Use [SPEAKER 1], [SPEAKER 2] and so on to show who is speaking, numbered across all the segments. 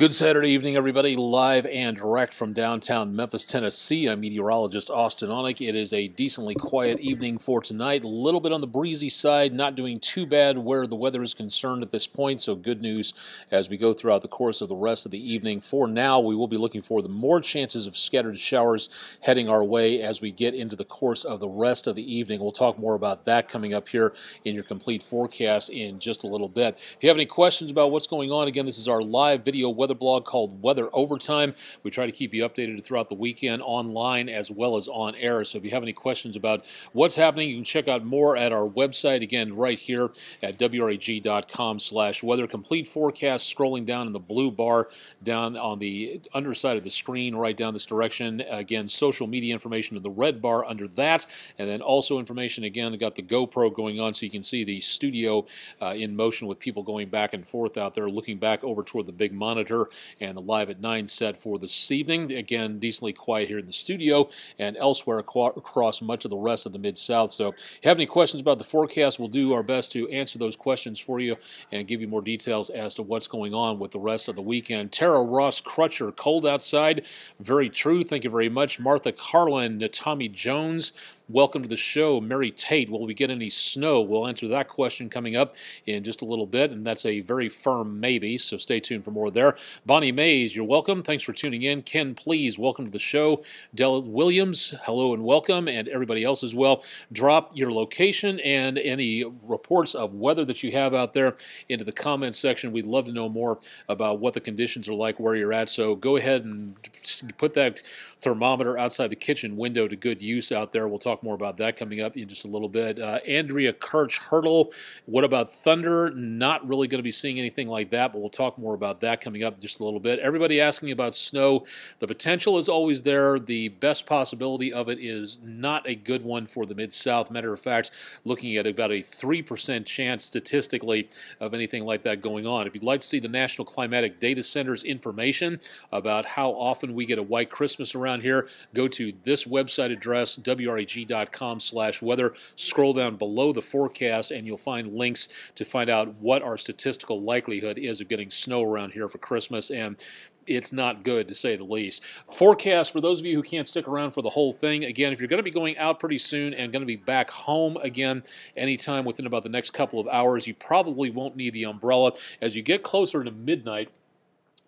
[SPEAKER 1] Good Saturday evening, everybody. Live and direct from downtown Memphis, Tennessee. I'm meteorologist Austin Onick. It is a decently quiet evening for tonight. A little bit on the breezy side, not doing too bad where the weather is concerned at this point. So, good news as we go throughout the course of the rest of the evening. For now, we will be looking for the more chances of scattered showers heading our way as we get into the course of the rest of the evening. We'll talk more about that coming up here in your complete forecast in just a little bit. If you have any questions about what's going on, again, this is our live video weather weather blog called Weather Overtime. We try to keep you updated throughout the weekend online as well as on air. So if you have any questions about what's happening, you can check out more at our website again right here at wrag.com slash weather complete forecast scrolling down in the blue bar down on the underside of the screen right down this direction again social media information in the red bar under that and then also information again got the GoPro going on so you can see the studio uh, in motion with people going back and forth out there looking back over toward the big monitor and the Live at 9 set for this evening. Again, decently quiet here in the studio and elsewhere aqua- across much of the rest of the Mid South. So, if you have any questions about the forecast, we'll do our best to answer those questions for you and give you more details as to what's going on with the rest of the weekend. Tara Ross Crutcher, cold outside. Very true. Thank you very much. Martha Carlin, Tommy Jones. Welcome to the show, Mary Tate. Will we get any snow? We'll answer that question coming up in just a little bit, and that's a very firm maybe, so stay tuned for more there. Bonnie Mays, you're welcome. Thanks for tuning in. Ken, please, welcome to the show. Dell Williams, hello and welcome, and everybody else as well. Drop your location and any reports of weather that you have out there into the comments section. We'd love to know more about what the conditions are like where you're at, so go ahead and put that thermometer outside the kitchen window to good use out there. We'll talk more about that coming up in just a little bit. Uh, Andrea Kirch Hurdle. What about Thunder? Not really going to be seeing anything like that, but we'll talk more about that coming up just a little bit. Everybody asking about snow. The potential is always there. The best possibility of it is not a good one for the Mid South. Matter of fact, looking at about a 3% chance statistically of anything like that going on. If you'd like to see the National Climatic Data Center's information about how often we get a white Christmas around here, go to this website address, WREG.com com slash weather. Scroll down below the forecast and you'll find links to find out what our statistical likelihood is of getting snow around here for Christmas. And it's not good to say the least. Forecast for those of you who can't stick around for the whole thing. Again, if you're going to be going out pretty soon and going to be back home again anytime within about the next couple of hours, you probably won't need the umbrella. As you get closer to midnight,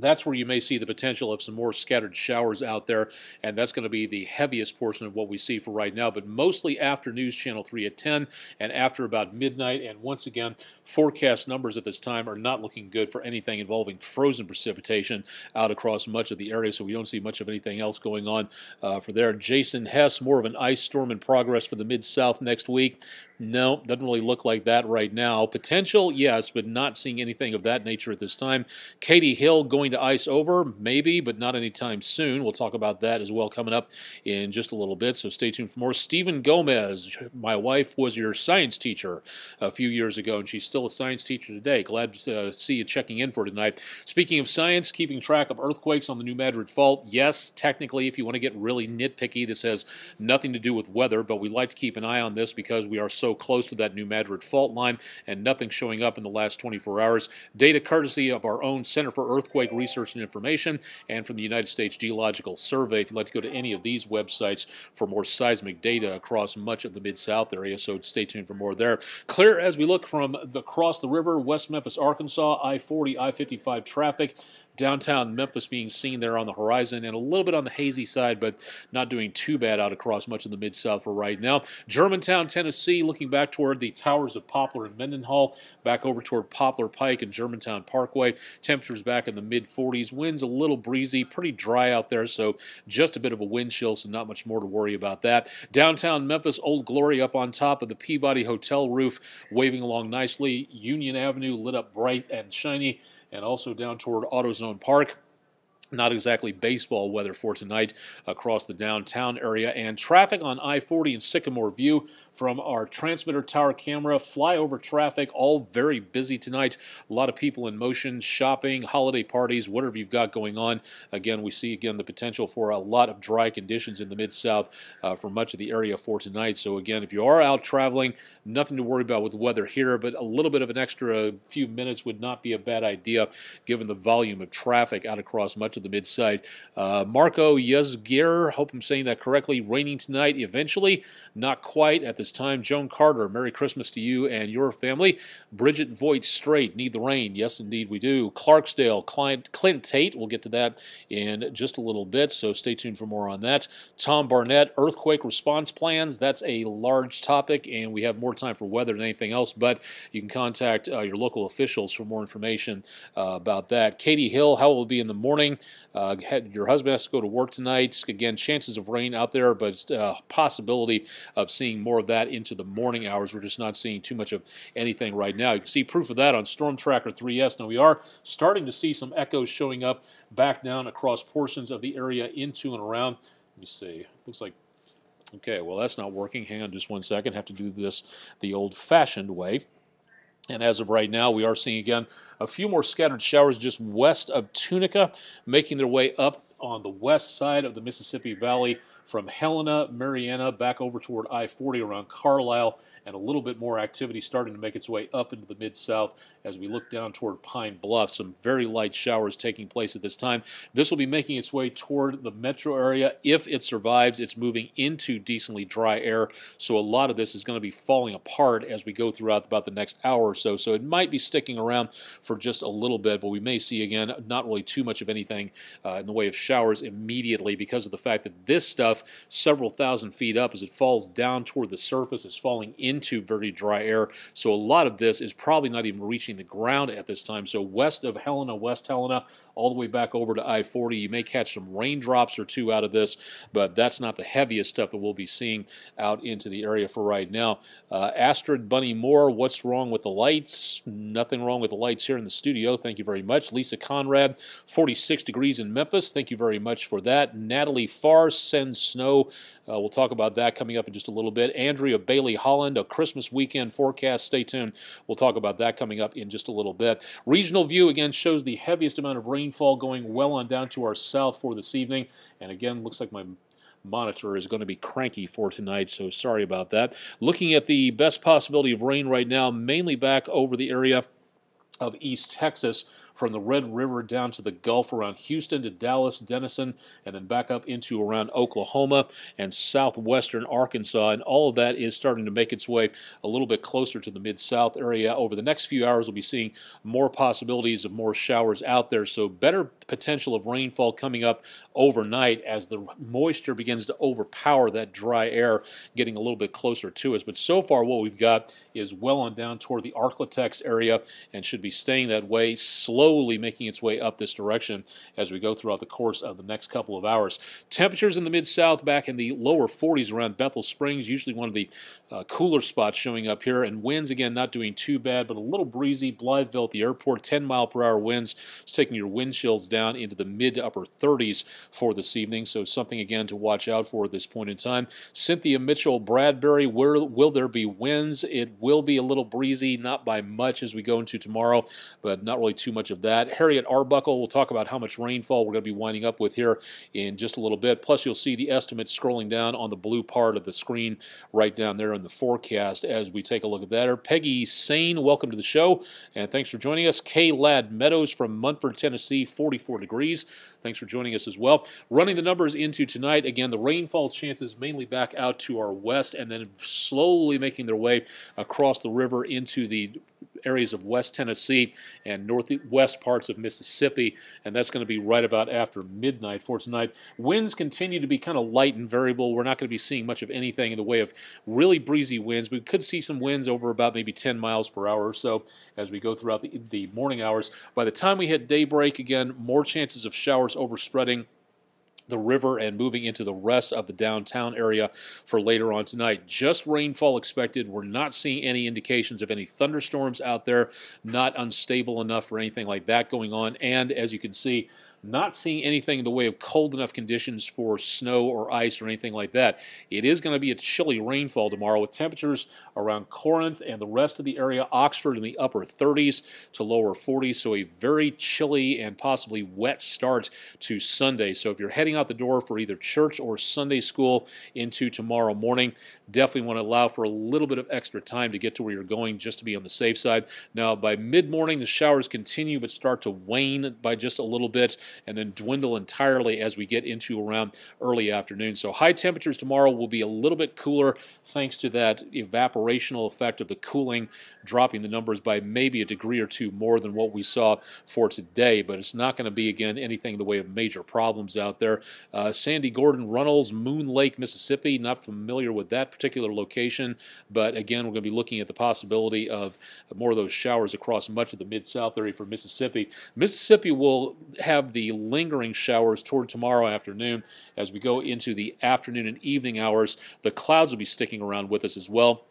[SPEAKER 1] that's where you may see the potential of some more scattered showers out there, and that's going to be the heaviest portion of what we see for right now, but mostly after News Channel 3 at 10 and after about midnight. And once again, forecast numbers at this time are not looking good for anything involving frozen precipitation out across much of the area, so we don't see much of anything else going on uh, for there. Jason Hess, more of an ice storm in progress for the Mid South next week. No, doesn't really look like that right now. Potential, yes, but not seeing anything of that nature at this time. Katie Hill going going to ice over, maybe, but not anytime soon. We'll talk about that as well coming up in just a little bit, so stay tuned for more. Stephen Gomez, my wife was your science teacher a few years ago, and she's still a science teacher today. Glad to uh, see you checking in for tonight. Speaking of science, keeping track of earthquakes on the New Madrid Fault, yes, technically, if you want to get really nitpicky, this has nothing to do with weather, but we like to keep an eye on this because we are so close to that New Madrid Fault line and nothing showing up in the last 24 hours. Data courtesy of our own Center for Earthquake Research and Information and from the United States Geological Survey. If you'd like to go to any of these websites for more seismic data across much of the Mid-South area, so stay tuned for more there. Clear as we look from across the river, West Memphis, Arkansas, I-40, I-55 traffic downtown Memphis being seen there on the horizon and a little bit on the hazy side, but not doing too bad out across much of the Mid South for right now. Germantown, Tennessee, looking back toward the towers of Poplar and Mendenhall, back over toward Poplar Pike and Germantown Parkway. Temperatures back in the mid 40s. Winds a little breezy, pretty dry out there, so just a bit of a wind chill, so not much more to worry about that. Downtown Memphis, Old Glory up on top of the Peabody Hotel roof, waving along nicely. Union Avenue lit up bright and shiny and also down toward AutoZone Park. Not exactly baseball weather for tonight across the downtown area. And traffic on I 40 and Sycamore View from our transmitter tower camera. Flyover traffic, all very busy tonight. A lot of people in motion, shopping, holiday parties, whatever you've got going on. Again, we see again the potential for a lot of dry conditions in the Mid South uh, for much of the area for tonight. So, again, if you are out traveling, nothing to worry about with weather here, but a little bit of an extra few minutes would not be a bad idea given the volume of traffic out across much of the mid side. Uh, Marco Yezgier, hope I'm saying that correctly, raining tonight eventually, not quite at the this time. Joan Carter, Merry Christmas to you and your family. Bridget Voigt Straight, Need the Rain. Yes, indeed, we do. Clarksdale, Clint, Clint Tate. We'll get to that in just a little bit, so stay tuned for more on that. Tom Barnett, Earthquake Response Plans. That's a large topic, and we have more time for weather than anything else, but you can contact uh, your local officials for more information uh, about that. Katie Hill, how will it be in the morning. Uh, your husband has to go to work tonight. Again, chances of rain out there, but uh, possibility of seeing more of that into the morning hours. We're just not seeing too much of anything right now. You can see proof of that on Storm Tracker 3S. Now we are starting to see some echoes showing up back down across portions of the area into and around. Let me see. Looks like Okay, well that's not working. Hang on just one second. Have to do this the old-fashioned way. And as of right now, we are seeing again a few more scattered showers just west of Tunica, making their way up on the west side of the Mississippi Valley from Helena, Mariana, back over toward I 40 around Carlisle, and a little bit more activity starting to make its way up into the Mid South as we look down toward Pine Bluff. Some very light showers taking place at this time. This will be making its way toward the metro area. If it survives, it's moving into decently dry air, so a lot of this is going to be falling apart as we go throughout about the next hour or so. So it might be sticking around for just a little bit, but we may see, again, not really too much of anything uh, in the way of showers immediately because of the fact that this stuff, several thousand feet up, as it falls down toward the surface, is falling into very dry air. So a lot of this is probably not even reaching reaching the ground at this time. So west of Helena, West Helena, all the way back over to I-40. You may catch some raindrops or two out of this, but that's not the heaviest stuff that we'll be seeing out into the area for right now. Uh, Astrid Bunny Moore, what's wrong with the lights? Nothing wrong with the lights here in the studio. Thank you very much. Lisa Conrad, 46 degrees in Memphis. Thank you very much for that. Natalie Farr sends snow. Uh, we'll talk about that coming up in just a little bit. Andrea Bailey Holland, a Christmas weekend forecast. Stay tuned. We'll talk about that coming up in just a little bit. Regional view again shows the heaviest amount of rain rainfall going well on down to our south for this evening. And again, looks like my monitor is going to be cranky for tonight, so sorry about that. Looking at the best possibility of rain right now, mainly back over the area of East Texas from the Red River down to the Gulf around Houston to Dallas, Denison, and then back up into around Oklahoma and southwestern Arkansas. And all of that is starting to make its way a little bit closer to the Mid South area. Over the next few hours, we'll be seeing more possibilities of more showers out there. So, better potential of rainfall coming up overnight as the moisture begins to overpower that dry air getting a little bit closer to us. But so far, what we've got is well on down toward the Arklatex area and should be staying that way. Slow slowly making its way up this direction as we go throughout the course of the next couple of hours. Temperatures in the mid-south back in the lower 40s around Bethel Springs, usually one of the uh, cooler spots showing up here. And winds, again, not doing too bad, but a little breezy. Blytheville at the airport, 10 mile per hour winds, it's taking your wind chills down into the mid to upper 30s for this evening. So something, again, to watch out for at this point in time. Cynthia Mitchell Bradbury, where will there be winds? It will be a little breezy, not by much as we go into tomorrow, but not really too much of that. Harriet Arbuckle, we'll talk about how much rainfall we're going to be winding up with here in just a little bit. Plus, you'll see the estimates scrolling down on the blue part of the screen right down there in the forecast as we take a look at that. Peggy Sane, welcome to the show, and thanks for joining us. Kay Ladd Meadows from Munford, Tennessee, 44 degrees. Thanks for joining us as well. Running the numbers into tonight, again, the rainfall chances mainly back out to our west and then slowly making their way across the river into the areas of West Tennessee and northwest parts of Mississippi, and that's going to be right about after midnight for tonight. Winds continue to be kind of light and variable. We're not going to be seeing much of anything in the way of really breezy winds. We could see some winds over about maybe 10 miles per hour or so as we go throughout the, the morning hours. By the time we hit daybreak, again, more chances of showers overspreading the river and moving into the rest of the downtown area for later on tonight. Just rainfall expected. We're not seeing any indications of any thunderstorms out there, not unstable enough for anything like that going on. And as you can see, not seeing anything in the way of cold enough conditions for snow or ice or anything like that. It is going to be a chilly rainfall tomorrow with temperatures around Corinth and the rest of the area, Oxford in the upper 30s to lower 40s. So a very chilly and possibly wet start to Sunday. So if you're heading out the door for either church or Sunday school into tomorrow morning, definitely want to allow for a little bit of extra time to get to where you're going just to be on the safe side. Now, by mid morning, the showers continue but start to wane by just a little bit and then dwindle entirely as we get into around early afternoon. So, high temperatures tomorrow will be a little bit cooler thanks to that evaporational effect of the cooling dropping the numbers by maybe a degree or two more than what we saw for today. But it's not going to be, again, anything in the way of major problems out there. Uh, Sandy Gordon Runnels, Moon Lake, Mississippi, not familiar with that particular location. But again, we're going to be looking at the possibility of more of those showers across much of the mid-south area for Mississippi. Mississippi will have the lingering showers toward tomorrow afternoon. As we go into the afternoon and evening hours, the clouds will be sticking around with us as well.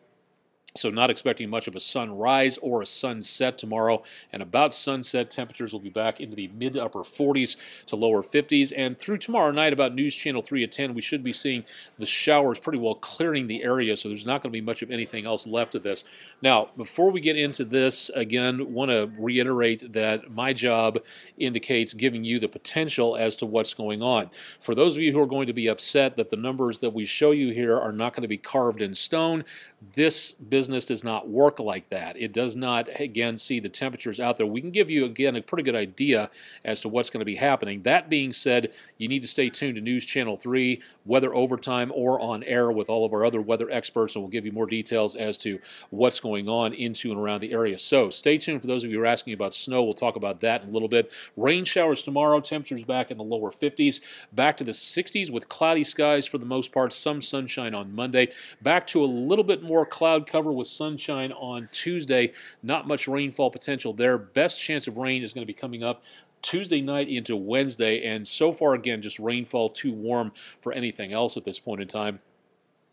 [SPEAKER 1] So, not expecting much of a sunrise or a sunset tomorrow. And about sunset, temperatures will be back into the mid to upper 40s to lower 50s. And through tomorrow night, about News Channel 3 at 10, we should be seeing the showers pretty well clearing the area. So, there's not going to be much of anything else left of this. Now, before we get into this, again, want to reiterate that my job indicates giving you the potential as to what's going on. For those of you who are going to be upset that the numbers that we show you here are not going to be carved in stone, this business does not work like that. It does not, again, see the temperatures out there. We can give you, again, a pretty good idea as to what's going to be happening. That being said, you need to stay tuned to News Channel 3, Weather Overtime, or on air with all of our other weather experts, and we'll give you more details as to what's going on into and around the area. So stay tuned for those of you who are asking about snow. We'll talk about that in a little bit. Rain showers tomorrow, temperatures back in the lower 50s, back to the 60s with cloudy skies for the most part, some sunshine on Monday, back to a little bit more more cloud cover with sunshine on Tuesday. Not much rainfall potential there. Best chance of rain is going to be coming up Tuesday night into Wednesday. And so far, again, just rainfall too warm for anything else at this point in time.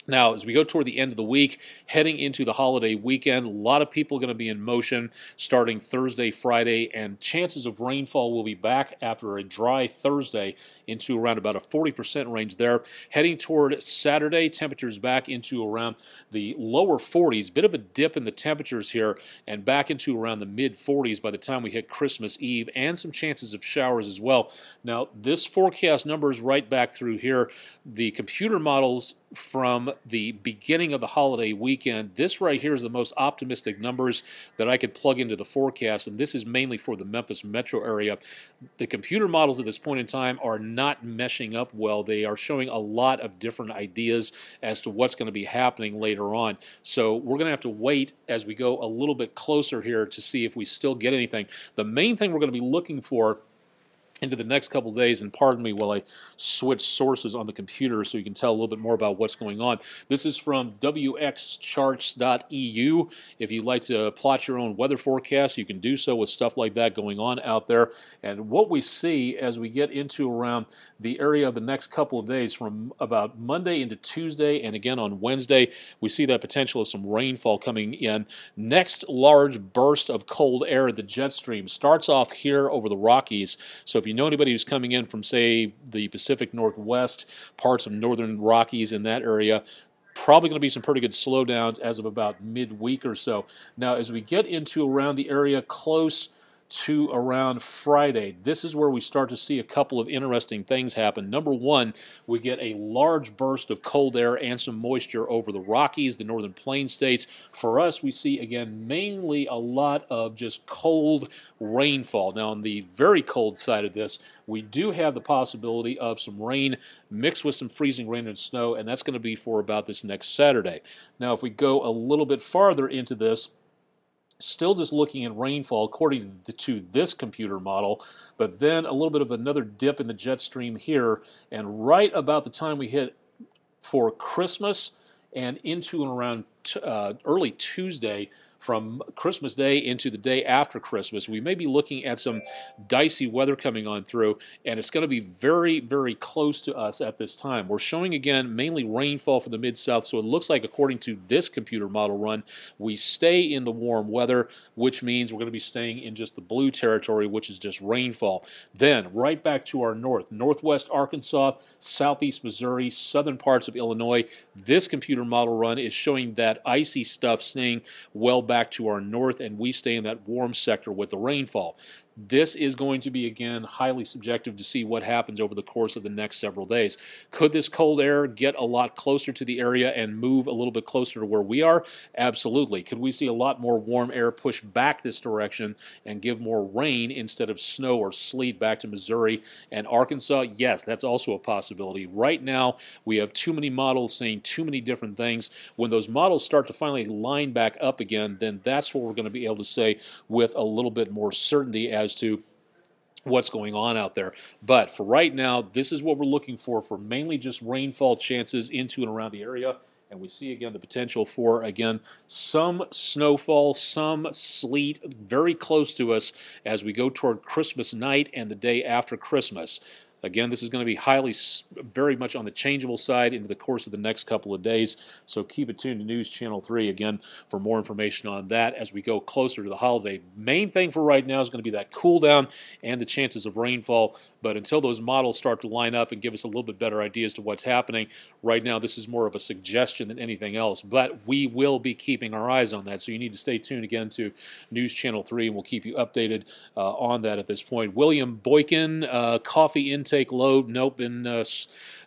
[SPEAKER 1] Now, as we go toward the end of the week, heading into the holiday weekend, a lot of people are going to be in motion starting Thursday, Friday, and chances of rainfall will be back after a dry Thursday into around about a 40% range there. Heading toward Saturday, temperatures back into around the lower 40s, bit of a dip in the temperatures here, and back into around the mid 40s by the time we hit Christmas Eve, and some chances of showers as well. Now, this forecast number is right back through here. The computer models from the beginning of the holiday weekend. This right here is the most optimistic numbers that I could plug into the forecast, and this is mainly for the Memphis metro area. The computer models at this point in time are not meshing up well. They are showing a lot of different ideas as to what's going to be happening later on. So we're going to have to wait as we go a little bit closer here to see if we still get anything. The main thing we're going to be looking for into the next couple days, and pardon me while I switch sources on the computer so you can tell a little bit more about what's going on. This is from wxcharts.eu. If you'd like to plot your own weather forecast, you can do so with stuff like that going on out there. And what we see as we get into around the area of the next couple of days, from about Monday into Tuesday, and again on Wednesday, we see that potential of some rainfall coming in. Next large burst of cold air, the jet stream, starts off here over the Rockies. So if if you know anybody who's coming in from, say, the Pacific Northwest, parts of northern Rockies in that area, probably going to be some pretty good slowdowns as of about midweek or so. Now, as we get into around the area close to around Friday. This is where we start to see a couple of interesting things happen. Number one, we get a large burst of cold air and some moisture over the Rockies, the northern plain states. For us, we see again mainly a lot of just cold rainfall. Now, on the very cold side of this, we do have the possibility of some rain mixed with some freezing rain and snow, and that's going to be for about this next Saturday. Now, if we go a little bit farther into this, still just looking at rainfall according to this computer model, but then a little bit of another dip in the jet stream here, and right about the time we hit for Christmas and into and around uh, early Tuesday, from Christmas Day into the day after Christmas. We may be looking at some dicey weather coming on through, and it's going to be very, very close to us at this time. We're showing again mainly rainfall for the mid south, so it looks like, according to this computer model run, we stay in the warm weather, which means we're going to be staying in just the blue territory, which is just rainfall. Then, right back to our north, northwest Arkansas, southeast Missouri, southern parts of Illinois. This computer model run is showing that icy stuff staying well back to our north and we stay in that warm sector with the rainfall. This is going to be, again, highly subjective to see what happens over the course of the next several days. Could this cold air get a lot closer to the area and move a little bit closer to where we are? Absolutely. Could we see a lot more warm air push back this direction and give more rain instead of snow or sleet back to Missouri and Arkansas? Yes, that's also a possibility. Right now, we have too many models saying too many different things. When those models start to finally line back up again, then that's what we're going to be able to say with a little bit more certainty as as to what's going on out there. But for right now, this is what we're looking for for mainly just rainfall chances into and around the area. And we see again the potential for again some snowfall, some sleet very close to us as we go toward Christmas night and the day after Christmas. Again, this is going to be highly, very much on the changeable side into the course of the next couple of days. So keep it tuned to News Channel 3 again for more information on that as we go closer to the holiday. Main thing for right now is going to be that cool down and the chances of rainfall. But until those models start to line up and give us a little bit better idea as to what's happening, right now this is more of a suggestion than anything else. But we will be keeping our eyes on that. So you need to stay tuned again to News Channel 3 and we'll keep you updated uh, on that at this point. William Boykin, uh, Coffee in intake load, nope, and uh,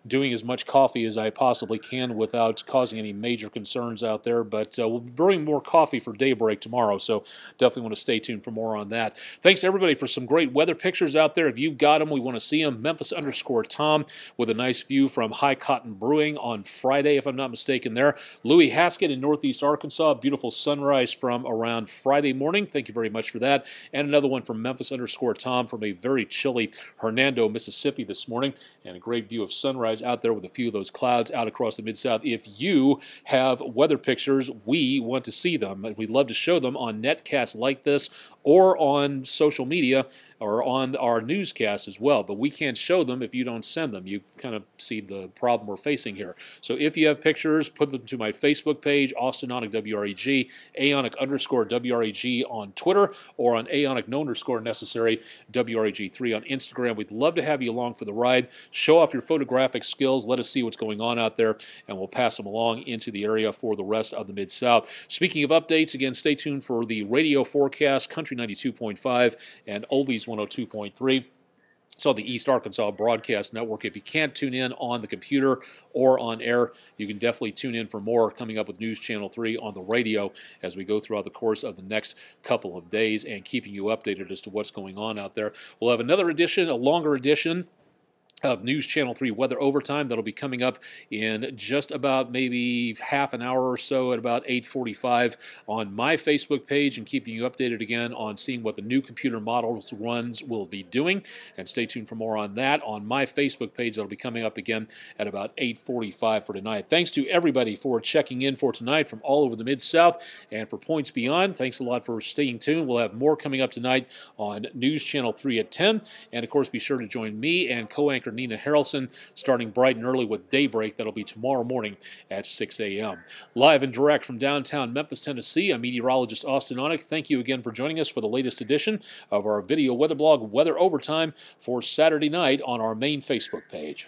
[SPEAKER 1] doing as much coffee as I possibly can without causing any major concerns out there. But uh, we'll be brewing more coffee for daybreak tomorrow, so definitely want to stay tuned for more on that. Thanks everybody for some great weather pictures out there. If you've got them, we want to see them. Memphis underscore Tom with a nice view from High Cotton Brewing on Friday, if I'm not mistaken. There, Louis Haskett in Northeast Arkansas, beautiful sunrise from around Friday morning. Thank you very much for that. And another one from Memphis underscore Tom from a very chilly Hernando, Mississippi this morning, and a great view of sunrise out there with a few of those clouds out across the Mid-South. If you have weather pictures, we want to see them. and We'd love to show them on netcasts like this or on social media or on our newscast as well, but we can't show them if you don't send them. You kind of see the problem we're facing here. So if you have pictures, put them to my Facebook page, Austin Austinionic WREG, Aonic underscore WREG on Twitter, or on Aonic no underscore necessary WREG3 on Instagram. We'd love to have you along for the ride. Show off your photographic skills. Let us see what's going on out there, and we'll pass them along into the area for the rest of the Mid South. Speaking of updates, again, stay tuned for the radio forecast, Country 92.5, and Oldies 102.3. So the East Arkansas Broadcast Network. If you can't tune in on the computer or on air, you can definitely tune in for more coming up with News Channel 3 on the radio as we go throughout the course of the next couple of days and keeping you updated as to what's going on out there. We'll have another edition, a longer edition of News Channel 3 Weather Overtime. That'll be coming up in just about maybe half an hour or so at about 8.45 on my Facebook page and keeping you updated again on seeing what the new computer models runs will be doing. And stay tuned for more on that on my Facebook page. That'll be coming up again at about 8.45 for tonight. Thanks to everybody for checking in for tonight from all over the Mid-South and for Points Beyond. Thanks a lot for staying tuned. We'll have more coming up tonight on News Channel 3 at 10. And, of course, be sure to join me and co-anchor Nina Harrelson, starting bright and early with Daybreak. That'll be tomorrow morning at 6 a.m. Live and direct from downtown Memphis, Tennessee, I'm meteorologist Austin Onick. Thank you again for joining us for the latest edition of our video weather blog, Weather Overtime, for Saturday night on our main Facebook page.